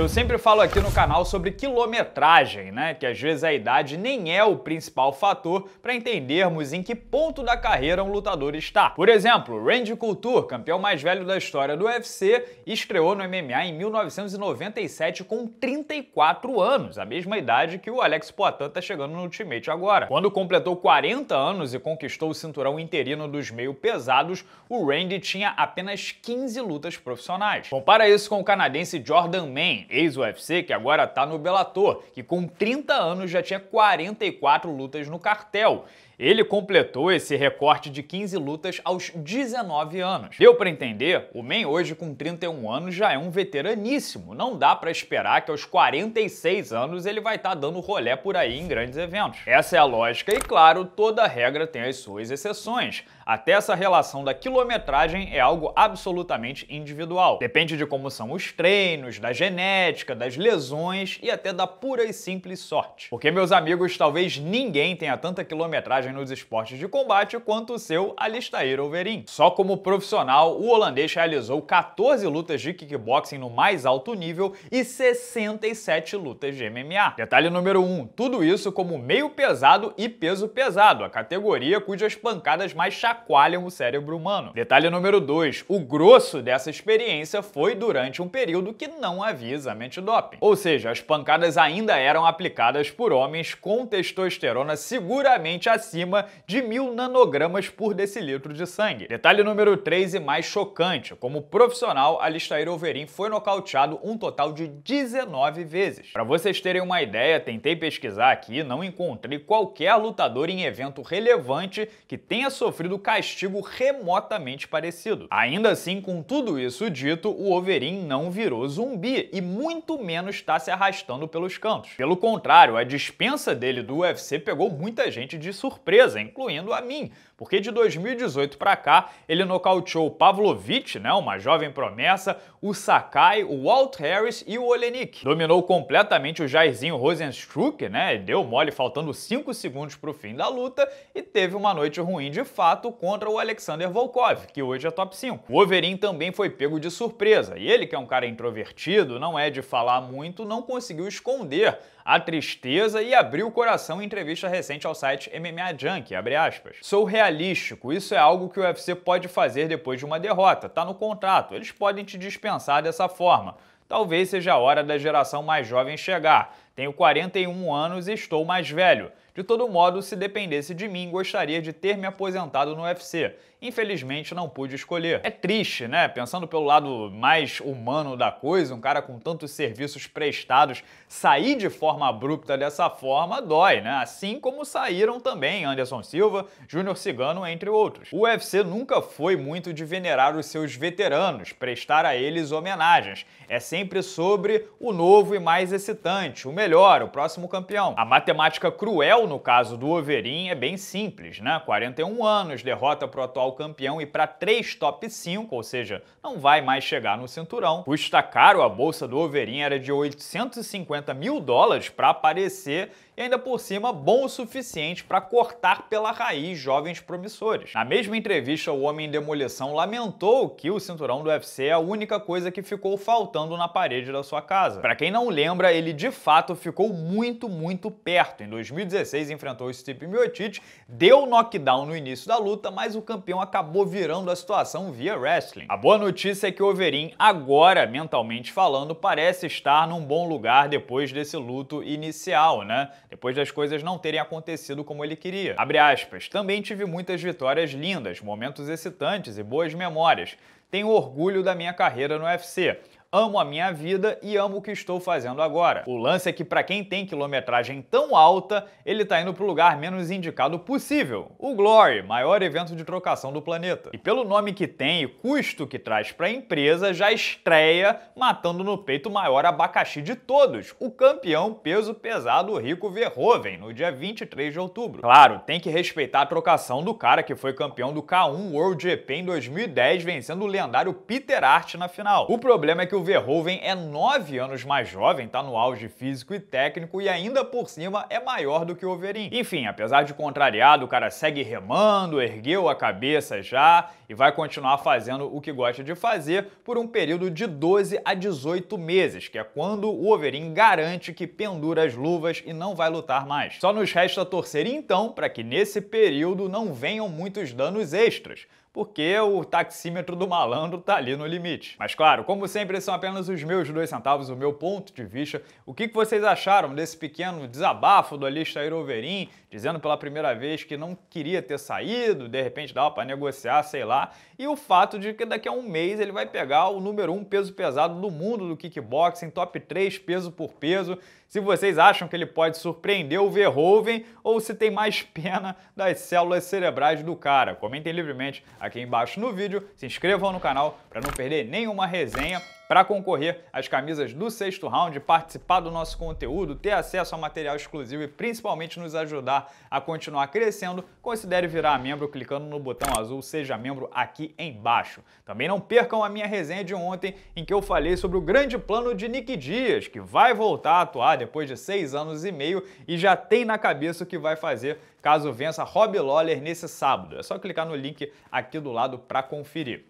Eu sempre falo aqui no canal sobre quilometragem, né? Que às vezes a idade nem é o principal fator para entendermos em que ponto da carreira um lutador está. Por exemplo, Randy Couture, campeão mais velho da história do UFC, estreou no MMA em 1997 com 34 anos, a mesma idade que o Alex Poitin está chegando no Ultimate agora. Quando completou 40 anos e conquistou o cinturão interino dos meio pesados, o Randy tinha apenas 15 lutas profissionais. Compara isso com o canadense Jordan Mann, ex-UFC, que agora está no Bellator, que com 30 anos já tinha 44 lutas no cartel. Ele completou esse recorte de 15 lutas aos 19 anos. Deu para entender? O Man hoje com 31 anos já é um veteraníssimo. Não dá para esperar que aos 46 anos ele vai estar tá dando rolé por aí em grandes eventos. Essa é a lógica e claro, toda regra tem as suas exceções. Até essa relação da quilometragem é algo absolutamente individual. Depende de como são os treinos, da genética, das lesões e até da pura e simples sorte. Porque meus amigos, talvez ninguém tenha tanta quilometragem nos esportes de combate quanto o seu Alistair Overeem. Só como profissional, o holandês realizou 14 lutas de kickboxing no mais alto nível e 67 lutas de MMA. Detalhe número 1, tudo isso como meio pesado e peso pesado, a categoria cujas pancadas mais chacoalham o cérebro humano. Detalhe número 2, o grosso dessa experiência foi durante um período que não havia exame antidoping. Ou seja, as pancadas ainda eram aplicadas por homens com testosterona seguramente acima acima de mil nanogramas por decilitro de sangue. Detalhe número 3 e mais chocante, como profissional, Alistair Overin foi nocauteado um total de 19 vezes. Para vocês terem uma ideia, tentei pesquisar aqui, e não encontrei qualquer lutador em evento relevante que tenha sofrido castigo remotamente parecido. Ainda assim, com tudo isso dito, o Overin não virou zumbi e muito menos está se arrastando pelos cantos. Pelo contrário, a dispensa dele do UFC pegou muita gente de surpresa empresa, incluindo a mim, porque de 2018 para cá ele nocauteou o Pavlovich, né, uma jovem promessa, o Sakai, o Walt Harris e o Olenik. Dominou completamente o Jairzinho Rosenstruck, né, deu mole faltando 5 segundos para o fim da luta e teve uma noite ruim de fato contra o Alexander Volkov, que hoje é top 5. O Overeem também foi pego de surpresa e ele, que é um cara introvertido, não é de falar muito, não conseguiu esconder a tristeza e abriu o coração em entrevista recente ao site MMA Junk, abre aspas. Sou real realístico. Isso é algo que o UFC pode fazer depois de uma derrota, está no contrato. Eles podem te dispensar dessa forma. Talvez seja a hora da geração mais jovem chegar. Tenho 41 anos e estou mais velho. De todo modo, se dependesse de mim, gostaria de ter me aposentado no UFC. Infelizmente, não pude escolher. É triste, né? Pensando pelo lado mais humano da coisa, um cara com tantos serviços prestados, sair de forma abrupta dessa forma dói, né? Assim como saíram também Anderson Silva, Júnior Cigano, entre outros. O UFC nunca foi muito de venerar os seus veteranos, prestar a eles homenagens. É sempre sobre o novo e mais excitante, o melhor melhor, o próximo campeão. A matemática cruel no caso do Overeem é bem simples, né? 41 anos, derrota pro atual campeão e para três top 5, ou seja, não vai mais chegar no cinturão. Custa caro, a bolsa do Overeem era de 850 mil dólares para aparecer e ainda por cima bom o suficiente para cortar pela raiz jovens promissores. Na mesma entrevista, o homem em demolição lamentou que o cinturão do UFC é a única coisa que ficou faltando na parede da sua casa. Para quem não lembra, ele de fato ficou muito, muito perto. Em 2016 enfrentou o Stipe Miocic, deu knockdown no início da luta, mas o campeão acabou virando a situação via wrestling. A boa notícia é que o Overeem agora, mentalmente falando, parece estar num bom lugar depois desse luto inicial, né? depois das coisas não terem acontecido como ele queria. Abre aspas, também tive muitas vitórias lindas, momentos excitantes e boas memórias. Tenho orgulho da minha carreira no UFC amo a minha vida e amo o que estou fazendo agora. O lance é que para quem tem quilometragem tão alta, ele está indo para o lugar menos indicado possível, o Glory, maior evento de trocação do planeta. E pelo nome que tem e custo que traz para a empresa, já estreia matando no peito o maior abacaxi de todos, o campeão peso pesado Rico Verhoeven, no dia 23 de outubro. Claro, tem que respeitar a trocação do cara que foi campeão do K1 World GP em 2010, vencendo o lendário Peter Art na final. O problema é que o o Verhoeven é 9 anos mais jovem, está no auge físico e técnico e ainda por cima é maior do que o Overin. Enfim, apesar de contrariado, o cara segue remando, ergueu a cabeça já e vai continuar fazendo o que gosta de fazer por um período de 12 a 18 meses, que é quando o Overin garante que pendura as luvas e não vai lutar mais. Só nos resta torcer então para que nesse período não venham muitos danos extras, porque o taxímetro do malandro tá ali no limite. Mas claro, como sempre, são são apenas os meus dois centavos, o meu ponto de vista. O que vocês acharam desse pequeno desabafo do Alistair Overin, dizendo pela primeira vez que não queria ter saído, de repente dava para negociar, sei lá, e o fato de que daqui a um mês ele vai pegar o número um peso pesado do mundo do kickboxing, top 3 peso por peso. Se vocês acham que ele pode surpreender o Verhoeven ou se tem mais pena das células cerebrais do cara. Comentem livremente aqui embaixo no vídeo, se inscrevam no canal para não perder nenhuma resenha para concorrer às camisas do sexto round, participar do nosso conteúdo, ter acesso a material exclusivo e principalmente nos ajudar a continuar crescendo, considere virar membro clicando no botão azul Seja Membro aqui embaixo. Também não percam a minha resenha de ontem em que eu falei sobre o grande plano de Nick Dias, que vai voltar a atuar depois de seis anos e meio e já tem na cabeça o que vai fazer caso vença Rob Lawler nesse sábado. É só clicar no link aqui do lado para conferir.